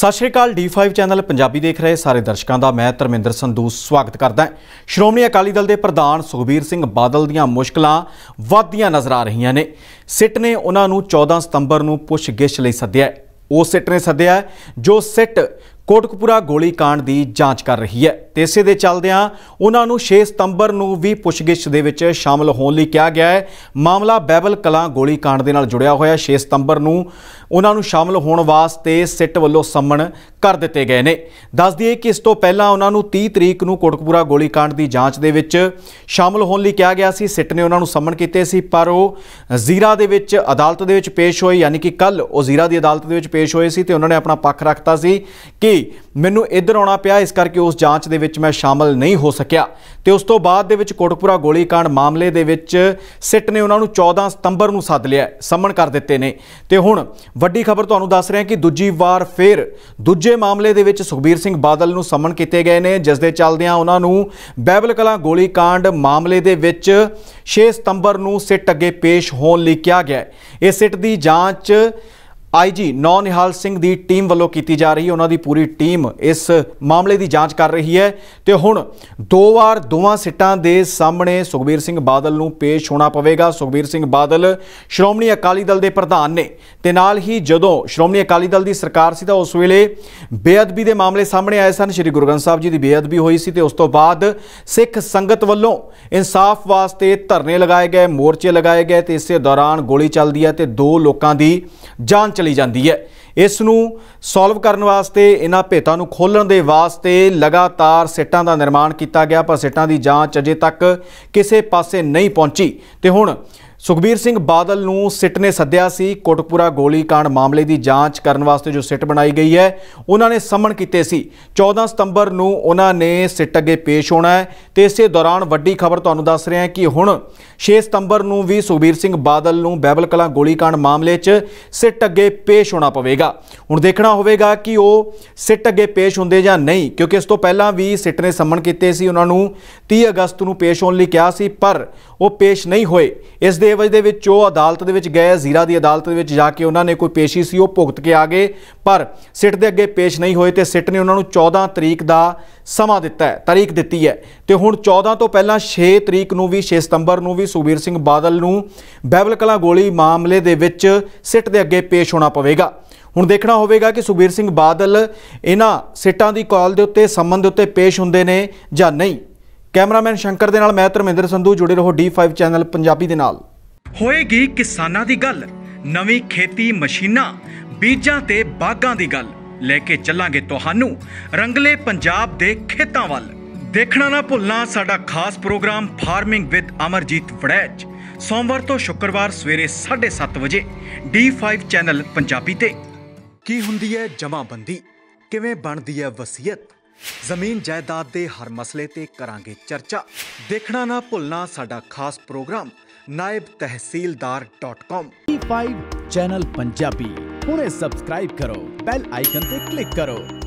ਸਤਿ ਸ਼੍ਰੀ ਅਕਾਲ D5 channel Punjabi ਦੇਖ ਰਹੇ ਸਾਰੇ ਦਰਸ਼ਕਾਂ ਦਾ ਮੈਂ ਧਰਮਿੰਦਰ ਸੰਧੂ ਸਵਾਗਤ ਕਰਦਾ ਹਾਂ ਸ਼੍ਰੋਮਣੀ ਅਕਾਲੀ ਦਲ ਦੇ ਪ੍ਰਧਾਨ ਸੁਖਬੀਰ ਸਿੰਘ ਬਾਦਲ ਦੀਆਂ ਮੁਸ਼ਕਲਾਂ ਵੱਧਦੀਆਂ ਨਜ਼ਰ ਆ ਰਹੀਆਂ ਨੇ ਸਿੱਟ ਨੇ ਉਹਨਾਂ ਨੂੰ 14 ਸਤੰਬਰ ਨੂੰ ਗਿੱਛ ਲਈ ਸੱਦਿਆ ਉਹ ਸਿੱਟ ਨੇ ਸੱਦਿਆ ਜੋ ਸਿੱਟ ਕੋਟਕਪੂਰਾ ਗੋਲੀकांड ਦੀ ਜਾਂਚ ਕਰ ਰਹੀ ਹੈ ਤੇ ਇਸੇ ਦੇ ਚੱਲਦਿਆਂ ਉਹਨਾਂ ਨੂੰ 6 ਸਤੰਬਰ ਨੂੰ ਵੀ ਪੁੱਛਗਿੱਛ ਦੇ ਵਿੱਚ ਸ਼ਾਮਲ ਹੋਣ ਲਈ ਕਿਹਾ ਗਿਆ ਹੈ ਮਾਮਲਾ ਬੈਬਲ ਕਲਾਂ ਗੋਲੀकांड ਦੇ ਨਾਲ ਜੁੜਿਆ ਹੋਇਆ 6 ਸਤੰਬਰ ਨੂੰ ਉਹਨਾਂ ਨੂੰ ਸ਼ਾਮਲ ਹੋਣ ਵਾਸਤੇ ਸਿੱਟ ਵੱਲੋਂ ਸੰਮਣ ਕਰ ਦਿੱਤੇ ਗਏ ਨੇ ਦੱਸ ਦਈਏ ਕਿ ਇਸ ਤੋਂ ਪਹਿਲਾਂ ਉਹਨਾਂ ਨੂੰ 30 ਤਰੀਕ ਨੂੰ ਕੋਟਕਪੂਰਾ ਗੋਲੀकांड ਦੀ ਜਾਂਚ ਦੇ ਵਿੱਚ ਸ਼ਾਮਲ ਹੋਣ ਲਈ ਕਿਹਾ ਗਿਆ ਸੀ ਸਿੱਟ ਨੇ ਉਹਨਾਂ ਨੂੰ ਸੰਮਣ ਕੀਤੇ ਸੀ ਪਰ ਉਹ ਜ਼ੀਰਾ ਦੇ ਵਿੱਚ ਅਦਾਲਤ ਦੇ ਵਿੱਚ ਪੇਸ਼ ਹੋਏ ਯਾਨੀ ਕਿ ਕੱਲ ਉਹ ਜ਼ੀਰਾ ਦੀ ਅਦਾਲਤ ਦੇ ਵਿੱਚ ਪੇਸ਼ ਹੋਏ ਸੀ ਤੇ ਉਹਨਾਂ ਨੇ ਆਪਣਾ ਪੱਖ ਰੱਖਤਾ ਸੀ ਕਿ ਲਈ ਮੈਨੂੰ ਇੱਧਰ ਆਉਣਾ ਪਿਆ ਇਸ ਕਰਕੇ ਉਸ ਜਾਂਚ ਦੇ ਵਿੱਚ ਮੈਂ ਸ਼ਾਮਲ ਨਹੀਂ ਹੋ ਸਕਿਆ ਤੇ ਉਸ ਤੋਂ ਬਾਅਦ ਦੇ ਵਿੱਚ ਕੋਟਕਪੂਰਾ ਗੋਲੀकांड ਮਾਮਲੇ ਦੇ ਵਿੱਚ ਸਿੱਟ ਨੇ ਉਹਨਾਂ ਨੂੰ 14 ਸਤੰਬਰ ਨੂੰ ਸੱਦ ਲਿਆ ਸੰਮਣ ਕਰ ਦਿੱਤੇ ਨੇ ਤੇ ਹੁਣ ਵੱਡੀ ਖਬਰ ਤੁਹਾਨੂੰ ਦੱਸ ਰਿਹਾ ਕਿ ਦੂਜੀ ਵਾਰ ਫੇਰ ਦੂਜੇ ਮਾਮਲੇ ਦੇ ਵਿੱਚ ਸੁਖਬੀਰ ਸਿੰਘ ਬਾਦਲ ਨੂੰ ਸੰਮਣ ਕੀਤੇ ਗਏ ਨੇ ਜਿਸ ਦੇ ਚੱਲਦਿਆਂ ਉਹਨਾਂ ਨੂੰ ਬੈਬਲ ਕਲਾ ਗੋਲੀकांड ਮਾਮਲੇ ਦੇ ਵਿੱਚ 6 ਸਤੰਬਰ ਨੂੰ ਸਿੱਟ ਅੱਗੇ ਪੇਸ਼ ਹੋਣ ਲਈ ਕਿਹਾ ਗਿਆ ਇਹ ਸਿੱਟ ਦੀ ਜਾਂਚ ਆਈਜੀ ਨੌ ਨਿਹਾਲ ਸਿੰਘ ਦੀ ਟੀਮ ਵੱਲੋਂ ਕੀਤੀ ਜਾ ਰਹੀ ਹੈ ਉਹਨਾਂ ਦੀ ਪੂਰੀ ਟੀਮ ਇਸ ਮਾਮਲੇ ਦੀ ਜਾਂਚ ਕਰ ਰਹੀ ਹੈ ਤੇ ਹੁਣ ਦੋ ਵਾਰ ਦੋਵਾਂ ਸਿੱਟਾਂ ਦੇ ਸਾਹਮਣੇ ਸੁਖਬੀਰ ਸਿੰਘ ਬਾਦਲ ਨੂੰ ਪੇਸ਼ ਹੋਣਾ ਪਵੇਗਾ ਸੁਖਬੀਰ ਸਿੰਘ ਬਾਦਲ ਸ਼੍ਰੋਮਣੀ ਅਕਾਲੀ ਦਲ ਦੇ ਪ੍ਰਧਾਨ ਨੇ ਤੇ ਨਾਲ ਹੀ ਜਦੋਂ ਸ਼੍ਰੋਮਣੀ ਅਕਾਲੀ ਦਲ ਦੀ ਸਰਕਾਰ ਸੀ ਤਾਂ ਉਸ ਵੇਲੇ ਬੇਅਦਬੀ ਦੇ ਮਾਮਲੇ ਸਾਹਮਣੇ ਆਏ ਸਨ ਸ੍ਰੀ ਗੁਰੂ ਗ੍ਰੰਥ ਸਾਹਿਬ ਜੀ ਦੀ ਬੇਅਦਬੀ ਹੋਈ ਸੀ ਤੇ ਉਸ ਤੋਂ ਬਾਅਦ ਸਿੱਖ ਸੰਗਤ ਵੱਲੋਂ ਇਨਸਾਫ ਵਾਸਤੇ ਧਰਨੇ ਲਗਾਏ ਗਏ ਮੋਰਚੇ ਲਗਾਏ ਗਏ ਤੇ ਇਸੇ ਦੌਰਾਨ ਗੋਲੀ ਚੱਲਦੀ ਹੈ ਤੇ ਦੋ ਲੋਕਾਂ ਦੀ ਜਾਂਚ ਚਲੀ ਜਾਂਦੀ ਹੈ ਇਸ ਨੂੰ ਸੋਲਵ ਕਰਨ ਵਾਸਤੇ ਇਹਨਾਂ ਭੇਤਾਂ ਨੂੰ ਖੋਲਣ ਦੇ ਵਾਸਤੇ ਲਗਾਤਾਰ ਸਿੱਟਾਂ ਦਾ ਨਿਰਮਾਣ ਕੀਤਾ ਗਿਆ ਪਰ ਸਿੱਟਾਂ ਦੀ ਜਾਂਚ ਅਜੇ ਤੱਕ ਕਿਸੇ ਪਾਸੇ ਨਹੀਂ ਪਹੁੰਚੀ ਤੇ ਹੁਣ ਸੁਖਬੀਰ ਸਿੰਘ ਬਾਦਲ ਨੂੰ ਸਿੱਟ ਨੇ ਸੱਦਿਆ ਸੀ ਕੋਟਕਪੂਰਾ ਗੋਲੀकांड ਮਾਮਲੇ ਦੀ ਜਾਂਚ ਕਰਨ ਵਾਸਤੇ ਜੋ ਸਿੱਟ ਬਣਾਈ ਗਈ ਹੈ ਉਹਨਾਂ ਨੇ ਸਮਨ ਕੀਤੇ ਸੀ 14 ਸਤੰਬਰ ਨੂੰ ਉਹਨਾਂ ਨੇ ਸਿੱਟ ਅੱਗੇ ਪੇਸ਼ ਹੋਣਾ ਹੈ ਤੇ ਇਸੇ ਦੌਰਾਨ ਵੱਡੀ ਖਬਰ ਤੁਹਾਨੂੰ ਦੱਸ ਰਿਹਾ ਕਿ ਹੁਣ 6 ਸਤੰਬਰ ਨੂੰ ਵੀ ਸੁਖਬੀਰ ਸਿੰਘ ਬਾਦਲ ਨੂੰ ਬੈਬਲ ਕਲਾਂ ਗੋਲੀकांड ਮਾਮਲੇ 'ਚ ਸਿੱਟ ਅੱਗੇ ਪੇਸ਼ ਹੋਣਾ ਪਵੇਗਾ ਹੁਣ ਦੇਖਣਾ ਹੋਵੇਗਾ ਕਿ ਉਹ ਸਿੱਟ ਅੱਗੇ ਪੇਸ਼ ਹੁੰਦੇ ਜਾਂ ਨਹੀਂ ਕਿਉਂਕਿ ਇਸ ਤੋਂ ਪਹਿਲਾਂ ਵੀ ਸਿੱਟ ਨੇ ਸਮਨ ਕੀਤੇ ਸੀ ਉਹਨਾਂ ਨੂੰ 30 ਅਗਸਤ ਨੂੰ ਪੇਸ਼ ਹੋਣ ਲਈ ਕਿਹਾ ਸੀ ਪਰ ਉਹ ਪੇਸ਼ ਨਹੀਂ ਹੋਏ ਇਸ ਦੇ ਵਜ ਦੇ ਵਿੱਚ ਉਹ ਅਦਾਲਤ ਦੇ ਵਿੱਚ ਗਏ ਜ਼ੀਰਾ ਦੀ ਅਦਾਲਤ ਦੇ ਵਿੱਚ ਜਾ ਕੇ ਉਹਨਾਂ ਨੇ ਕੋਈ ਪੇਸ਼ੀ ਸੀ ਉਹ ਭੁਗਤ ਕੇ ਆ ਗਏ ਪਰ ਸਿੱਟ ਦੇ ਅੱਗੇ ਪੇਸ਼ ਨਹੀਂ ਹੋਏ ਤੇ ਸਿੱਟ ਨੇ ਉਹਨਾਂ ਨੂੰ 14 ਤਰੀਕ ਦਾ ਸਮਾਂ ਦਿੱਤਾ ਹੈ ਤਾਰੀਖ ਦਿੱਤੀ ਹੈ ਤੇ ਹੁਣ 14 ਤੋਂ ਪਹਿਲਾਂ 6 ਤਰੀਕ ਨੂੰ ਵੀ 6 ਸਤੰਬਰ ਨੂੰ ਵੀ ਸੁਬੀਰ ਸਿੰਘ ਬਾਦਲ ਨੂੰ ਬੈਬਲ ਕਲਾ ਗੋਲੀ ਮਾਮਲੇ ਦੇ ਵਿੱਚ ਸਿੱਟ ਦੇ ਅੱਗੇ ਪੇਸ਼ ਹੋਣਾ ਪਵੇਗਾ ਹੁਣ ਦੇਖਣਾ ਹੋਵੇਗਾ ਕਿ ਸੁਬੀਰ ਸਿੰਘ ਬਾਦਲ ਇਹਨਾਂ ਸਿੱਟਾਂ ਦੀ ਕਾਲ ਦੇ ਉੱਤੇ ਸੰਬੰਧ ਉੱਤੇ ਪੇਸ਼ ਹੁੰਦੇ ਨੇ ਜਾਂ ਨਹੀਂ ਕੈਮਰਾਮੈਨ ਸ਼ੰਕਰ ਦੇ ਨਾਲ ਮੈਂ ਧਰਮਿੰਦਰ ਸੰਧੂ ਜੁੜੇ ਰਹੋ D5 ਚੈਨਲ ਪੰਜਾਬੀ ਦੇ ਨਾਲ ਹੋਏਗੀ ਕਿਸਾਨਾਂ ਦੀ ਗੱਲ ਨਵੀਂ ਖੇਤੀ ਮਸ਼ੀਨਾਂ ਬੀਜਾਂ ਤੇ ਬਾਗਾਂ ਦੀ ਗੱਲ ਲੈ ਕੇ ਚੱਲਾਂਗੇ ਤੁਹਾਨੂੰ ਰੰਗਲੇ ਪੰਜਾਬ ਦੇ ਖੇਤਾਂ ਵੱਲ ਦੇਖਣਾ ਨਾ ਭੁੱਲਣਾ ਸਾਡਾ ਖਾਸ program farming with Amarjeet Waraich ਸੋਮਵਾਰ ਤੋਂ ਸ਼ੁੱਕਰਵਾਰ ਸਵੇਰੇ 7:30 ਵਜੇ D5 ਚੈਨਲ ਪੰਜਾਬੀ ਤੇ ਕੀ ਹੁੰਦੀ ਹੈ ਜਮਾਬੰਦੀ ਕਿਵੇਂ ਬਣਦੀ ਹੈ ਵਸੀਅਤ ਜ਼ਮੀਨ ਜਾਇਦਾਦ ਦੇ ਹਰ ਮਸਲੇ ਤੇ ਕਰਾਂਗੇ ਚਰਚਾ ਦੇਖਣਾ ਨਾ ਭੁੱਲਣਾ ਸਾਡਾ ਖਾਸ programme naibtehsildar.com E5 channel Punjabi ਹੁਣੇ ਸਬਸਕ੍ਰਾਈਬ ਕਰੋ ਬੈਲ ਆਈਕਨ ਤੇ ਕਲਿੱਕ ਕਰੋ